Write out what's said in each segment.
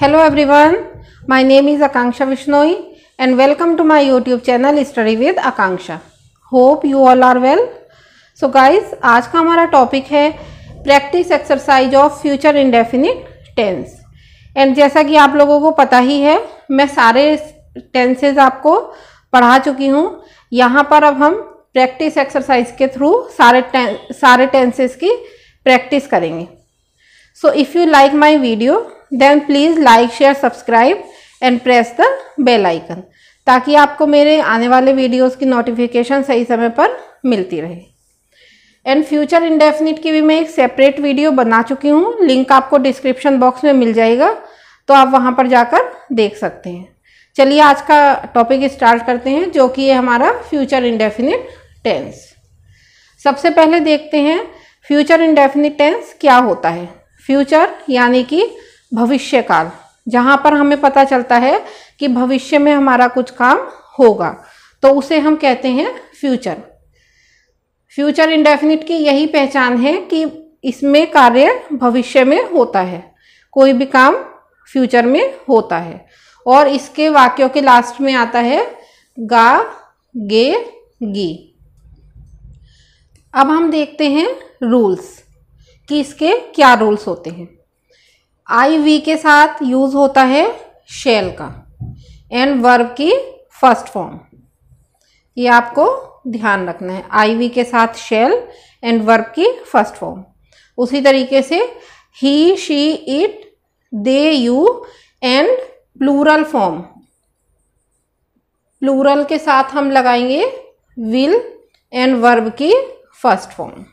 hello everyone my name is Akanksha Vishnoi and welcome to my YouTube channel study with Akanksha hope you all are well so guys आज का हमारा topic है practice exercise of future indefinite tense and जैसा कि आप लोगों को पता ही है मैं सारे टेंसेज आपको पढ़ा चुकी हूँ यहाँ पर अब हम प्रैक्टिस एक्सरसाइज के थ्रू सारे सारे टेंसेज की प्रैक्टिस करेंगे So if you like my video then please like, share, subscribe and press the bell icon ताकि आपको मेरे आने वाले वीडियोस की नोटिफिकेशन सही समय पर मिलती रहे एंड फ्यूचर इंडेफिनिट की भी मैं एक सेपरेट वीडियो बना चुकी हूँ लिंक आपको डिस्क्रिप्शन बॉक्स में मिल जाएगा तो आप वहाँ पर जाकर देख सकते हैं चलिए आज का टॉपिक स्टार्ट करते हैं जो कि है हमारा फ्यूचर इंडेफिनिट टेंस सबसे पहले देखते हैं फ्यूचर इंडेफिनिट टेंस क्या होता है फ्यूचर यानी कि भविष्य काल जहाँ पर हमें पता चलता है कि भविष्य में हमारा कुछ काम होगा तो उसे हम कहते हैं फ्यूचर फ्यूचर इंडेफिनिट की यही पहचान है कि इसमें कार्य भविष्य में होता है कोई भी काम फ्यूचर में होता है और इसके वाक्यों के लास्ट में आता है गा गे गी अब हम देखते हैं रूल्स कि इसके क्या रोल्स होते हैं आई वी के साथ यूज होता है शेल का एंड वर्ब की फर्स्ट फॉर्म ये आपको ध्यान रखना है आई वी के साथ शेल एंड वर्ब की फर्स्ट फॉर्म उसी तरीके से he she it they you and plural form plural के साथ हम लगाएंगे विल एंड वर्ब की फर्स्ट फॉर्म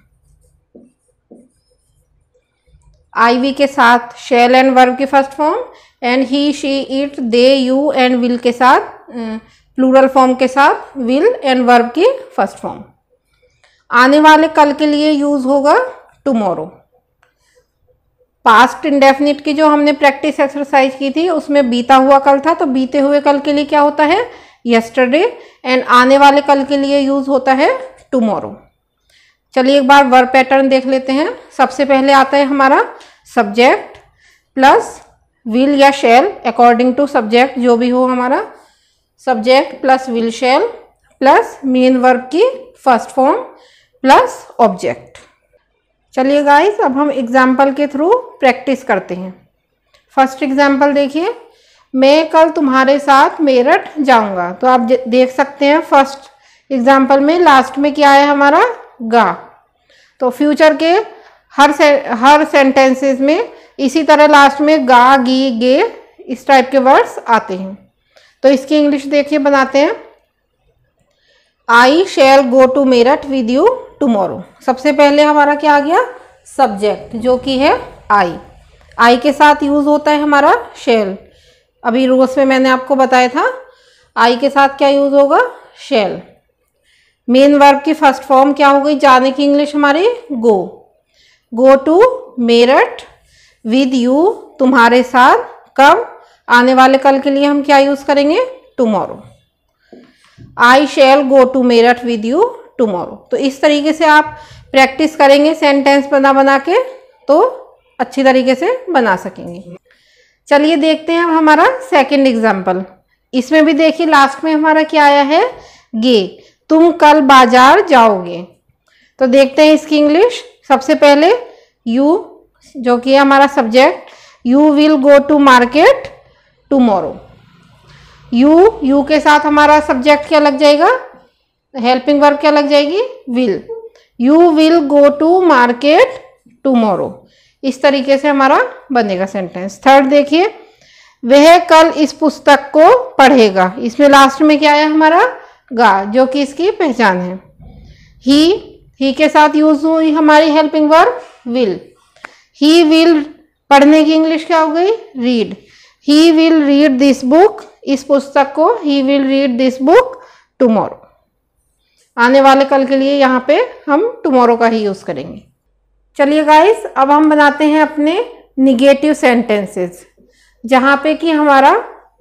आईवी के साथ शेल एंड वर्ब की first form and he she it they you and will के साथ प्लूरल फॉर्म के साथ विल एंड वर्ब की फर्स्ट फॉर्म आने वाले कल के लिए यूज होगा टुमोरो पास्ट इंडेफिनिट की जो हमने प्रैक्टिस एक्सरसाइज की थी उसमें बीता हुआ कल था तो बीते हुए कल के लिए क्या होता है यस्टरडे एंड आने वाले कल के लिए यूज होता है टुमोरो चलिए एक बार वर्ब पैटर्न देख लेते हैं सबसे पहले आता है हमारा सब्जेक्ट प्लस विल या शेल अकॉर्डिंग टू सब्जेक्ट जो भी हो हमारा subject plus will shall plus main verb की फर्स्ट फॉर्म प्लस ऑब्जेक्ट चलिए गाइस अब हम एग्जाम्पल के थ्रू प्रैक्टिस करते हैं फर्स्ट एग्जाम्पल देखिए मैं कल तुम्हारे साथ मेरठ जाऊंगा तो आप देख सकते हैं फर्स्ट एग्जाम्पल में लास्ट में क्या है हमारा गा तो फ्यूचर के हर से, हर सेंटेंसेस में इसी तरह लास्ट में गा गी गे इस टाइप के वर्ड्स आते हैं तो इसकी इंग्लिश देखिए बनाते हैं I shall go to Meerut with you tomorrow सबसे पहले हमारा क्या आ गया सब्जेक्ट जो कि है आई आई के साथ यूज़ होता है हमारा शेल अभी रूस में मैंने आपको बताया था आई के साथ क्या यूज़ होगा शेल मेन वर्ब की फर्स्ट फॉर्म क्या हो गई जाने की इंग्लिश हमारी go go to Meerut with you तुम्हारे साथ कब आने वाले कल के लिए हम क्या यूज करेंगे tomorrow I shall go to Meerut with you tomorrow तो इस तरीके से आप प्रैक्टिस करेंगे सेंटेंस बना बना के तो अच्छी तरीके से बना सकेंगे चलिए देखते हैं अब हमारा सेकेंड एग्जाम्पल इसमें भी देखिए लास्ट में हमारा क्या आया है गे तुम कल बाजार जाओगे तो देखते हैं इसकी इंग्लिश सबसे पहले यू जो कि हमारा subject you will go to market tomorrow you you के साथ हमारा सब्जेक्ट क्या लग जाएगा हेल्पिंग वर्ब क्या लग जाएगी will you will go to market tomorrow इस तरीके से हमारा बनेगा सेंटेंस थर्ड देखिए वह कल इस पुस्तक को पढ़ेगा इसमें लास्ट में क्या आया हमारा गा जो कि इसकी पहचान है ही ही के साथ यूज हुई हमारी helping verb will he will पढ़ने की इंग्लिश क्या हो गई read he will read this book इस पुस्तक को he will read this book tomorrow आने वाले कल के लिए यहाँ पे हम टुमोरो का ही यूज़ करेंगे चलिए गाइस अब हम बनाते हैं अपने निगेटिव सेंटेंसेस जहाँ पे कि हमारा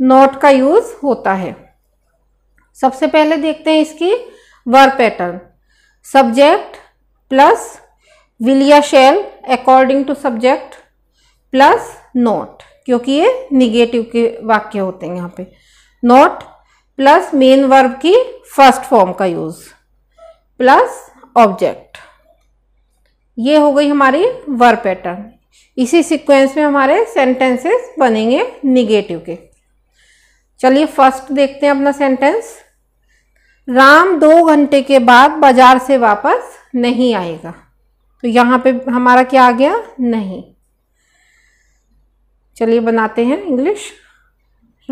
नॉट का यूज़ होता है सबसे पहले देखते हैं इसकी वर पैटर्न सब्जेक्ट प्लस विलिया shall according to subject plus not क्योंकि ये निगेटिव के वाक्य होते हैं यहाँ पे नॉट प्लस मेन वर्ब की फर्स्ट फॉर्म का यूज प्लस ऑब्जेक्ट ये हो गई हमारी वर पैटर्न इसी सीक्वेंस में हमारे सेंटेंसेस बनेंगे निगेटिव के चलिए फर्स्ट देखते हैं अपना सेंटेंस राम दो घंटे के बाद बाजार से वापस नहीं आएगा तो यहाँ पे हमारा क्या आ गया नहीं चलिए बनाते हैं English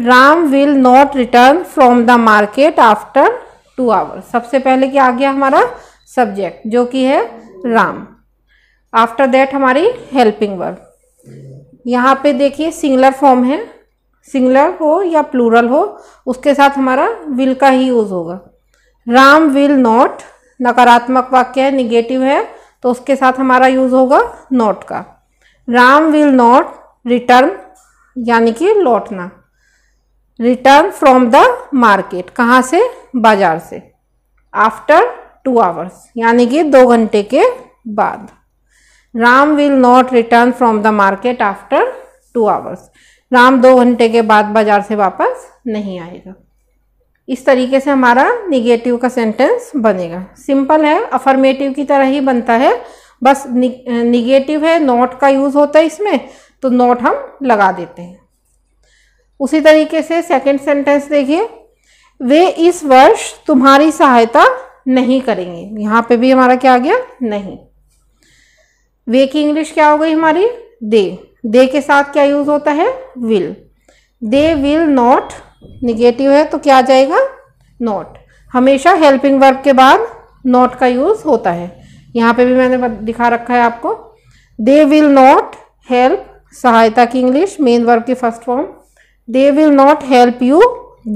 Ram will not return from the market after two hour सबसे पहले क्या आ गया हमारा सब्जेक्ट जो कि है राम आफ्टर दैट हमारी हेल्पिंग वर्ब यहाँ पे देखिए सिंगलर फॉर्म है सिंगलर हो या प्लूरल हो उसके साथ हमारा विल का ही यूज़ होगा राम विल नॉट नकारात्मक वाक्य है निगेटिव है तो उसके साथ हमारा यूज होगा नॉट का राम विल नॉट रिटर्न यानी कि लौटना रिटर्न फ्रॉम द मार्केट कहाँ से बाजार से आफ्टर टू आवर्स यानी कि दो घंटे के बाद Ram will not return from the market after two hours Ram दो घंटे के बाद बाजार से वापस नहीं आएगा इस तरीके से हमारा निगेटिव का सेंटेंस बनेगा सिंपल है अफर्मेटिव की तरह ही बनता है बस निगेटिव है नॉट का यूज़ होता है इसमें तो नॉट हम लगा देते हैं उसी तरीके से सेकंड सेंटेंस देखिए वे इस वर्ष तुम्हारी सहायता नहीं करेंगे यहाँ पे भी हमारा क्या आ गया नहीं वे की इंग्लिश क्या हो गई हमारी दे दे के साथ क्या यूज़ होता है will they will not negative है तो क्या आ जाएगा नॉट हमेशा हेल्पिंग वर्ब के बाद नॉट का यूज़ होता है यहाँ पे भी मैंने दिखा रखा है आपको दे विल नॉट हेल्प सहायता की इंग्लिश मेन वर्ब की first form they will not help you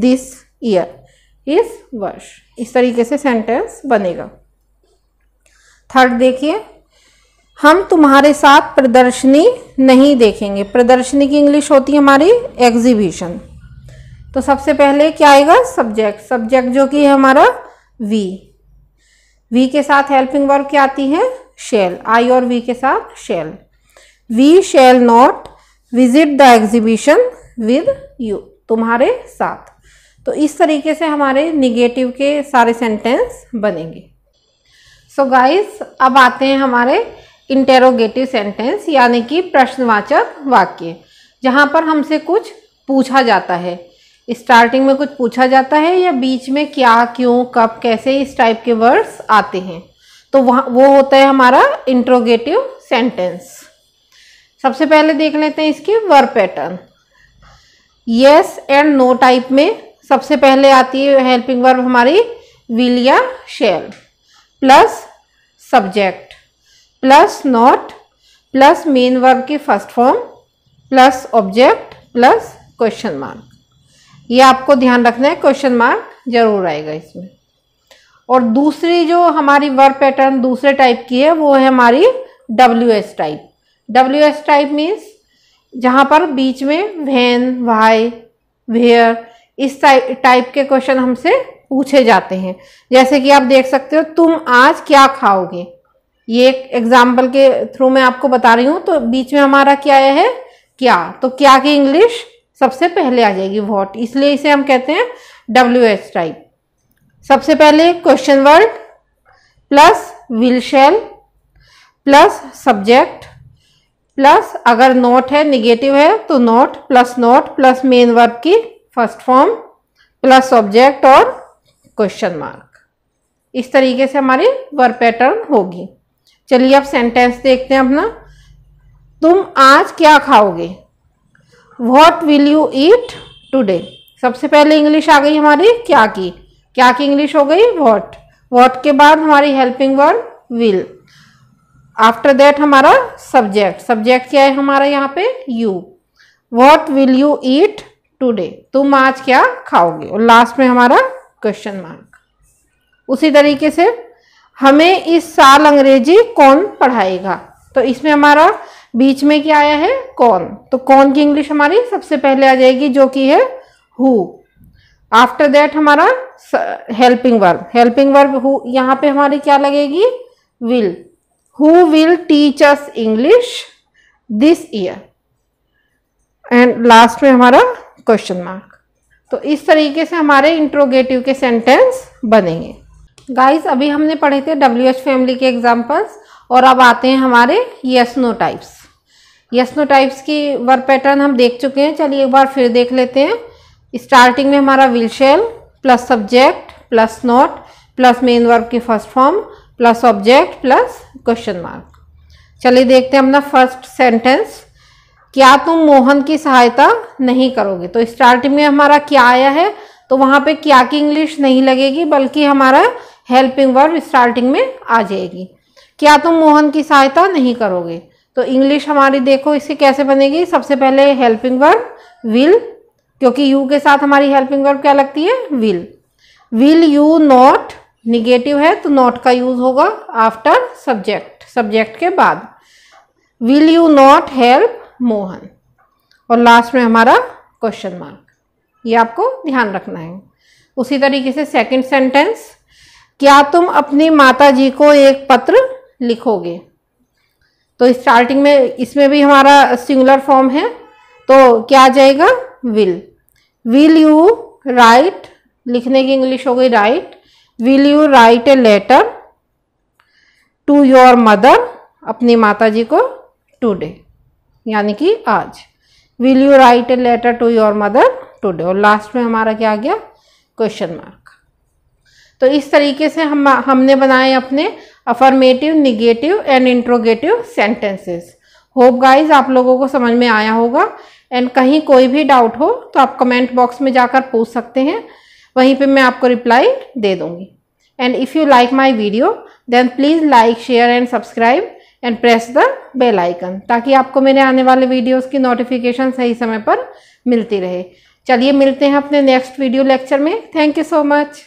this year इस वर्ष इस तरीके से सेंटेंस बनेगा थर्ड देखिए हम तुम्हारे साथ प्रदर्शनी नहीं देखेंगे प्रदर्शनी की इंग्लिश होती है हमारी एग्जीबिशन तो सबसे पहले क्या आएगा सब्जेक्ट सब्जेक्ट जो कि है हमारा वी वी के साथ हेल्पिंग वर्ब क्या आती है शेल आई और वी के साथ shall we shall not visit the exhibition with you तुम्हारे साथ तो इस तरीके से हमारे निगेटिव के सारे सेंटेंस बनेंगे सो so गाइस अब आते हैं हमारे इंटेरोगेटिव सेंटेंस यानी कि प्रश्नवाचक वाक्य जहाँ पर हमसे कुछ पूछा जाता है स्टार्टिंग में कुछ पूछा जाता है या बीच में क्या क्यों कब कैसे इस टाइप के वर्ड्स आते हैं तो वहाँ वो होता है हमारा इंट्रोगेटिव सेंटेंस सबसे पहले देख लेते हैं इसके verb pattern yes and no type में सबसे पहले आती है हेल्पिंग वर्ब हमारी विल या shall plus subject plus not plus main verb की first form plus object plus question mark ये आपको ध्यान रखना है क्वेश्चन मार्क जरूर आएगा इसमें और दूसरी जो हमारी वर्क पैटर्न दूसरे टाइप की है वो है हमारी W S type W S type means जहाँ पर बीच में वैन वाई वेयर इस टाइप के क्वेश्चन हमसे पूछे जाते हैं जैसे कि आप देख सकते हो तुम आज क्या खाओगे ये एक एग्जाम्पल के थ्रू मैं आपको बता रही हूँ तो बीच में हमारा क्या है क्या तो क्या की इंग्लिश सबसे पहले आ जाएगी वॉट इसलिए इसे हम कहते हैं डब्ल्यू एच टाइप सबसे पहले question word plus will shall plus subject plus अगर नोट है निगेटिव है तो not plus not plus main verb की फर्स्ट फॉर्म प्लस ऑब्जेक्ट और क्वेश्चन मार्क इस तरीके से हमारी वर्ब पैटर्न होगी चलिए अब सेंटेंस देखते हैं अपना तुम आज क्या खाओगे what will you eat today सबसे पहले इंग्लिश आ गई हमारी क्या की क्या की इंग्लिश हो गई वॉट वॉट के बाद हमारी helping word will after that हमारा सब्जेक्ट सब्जेक्ट क्या है हमारा यहाँ पे you what will you eat today तुम आज क्या खाओगे और लास्ट में हमारा क्वेश्चन मार्क उसी तरीके से हमें इस साल अंग्रेजी कौन पढ़ाएगा तो इसमें हमारा बीच में क्या आया है कौन तो कौन की इंग्लिश हमारी सबसे पहले आ जाएगी जो कि है हु आफ्टर दैट हमारा helping verb helping verb who यहाँ पे हमारी क्या लगेगी will who will teach us English this year and last में हमारा क्वेश्चन मार्क तो इस तरीके से हमारे इंट्रोगेटिव के सेंटेंस बनेंगे गाइस अभी हमने पढ़े थे डब्ल्यू एच फैमिली के एग्जाम्पल्स और अब आते हैं हमारे yes no types yes no types की वर्क पैटर्न हम देख चुके हैं चलिए एक बार फिर देख लेते हैं स्टार्टिंग में हमारा will shall plus subject plus not plus main verb की first form plus object plus question mark चलिए देखते हैं अपना फर्स्ट सेंटेंस क्या तुम मोहन की सहायता नहीं करोगे तो स्टार्टिंग में हमारा क्या आया है तो वहाँ पे क्या की इंग्लिश नहीं लगेगी बल्कि हमारा हेल्पिंग वर्ब स्टार्टिंग में आ जाएगी क्या तुम मोहन की सहायता नहीं करोगे तो इंग्लिश हमारी देखो इससे कैसे बनेगी सबसे पहले हेल्पिंग वर्ब विल क्योंकि यू के साथ हमारी हेल्पिंग वर्ब क्या लगती है will will you not negative है तो नॉट का यूज़ होगा आफ्टर सब्जेक्ट सब्जेक्ट के बाद will you not help Mohan और लास्ट में हमारा क्वेश्चन मार्क ये आपको ध्यान रखना है उसी तरीके से सेकेंड सेंटेंस क्या तुम अपनी माता जी को एक पत्र लिखोगे तो स्टार्टिंग में इसमें भी हमारा सिंगुलर फॉर्म है तो क्या आ जाएगा विल विल यू राइट लिखने की इंग्लिश हो गई right will you write a letter to your mother अपनी माता जी को टूडे यानी कि आज will you write a letter to your mother today और लास्ट में हमारा क्या आ गया क्वेश्चन मार्क तो इस तरीके से हम हमने बनाए अपने affirmative negative and interrogative sentences hope guys आप लोगों को समझ में आया होगा एंड कहीं कोई भी डाउट हो तो आप कमेंट बॉक्स में जाकर पूछ सकते हैं वहीं पे मैं आपको रिप्लाई दे दूँगी and if you like my video then please like share and subscribe and press the bell icon ताकि आपको मेरे आने वाले वीडियोस की नोटिफिकेशन सही समय पर मिलती रहे चलिए मिलते हैं अपने नेक्स्ट वीडियो लेक्चर में थैंक यू सो मच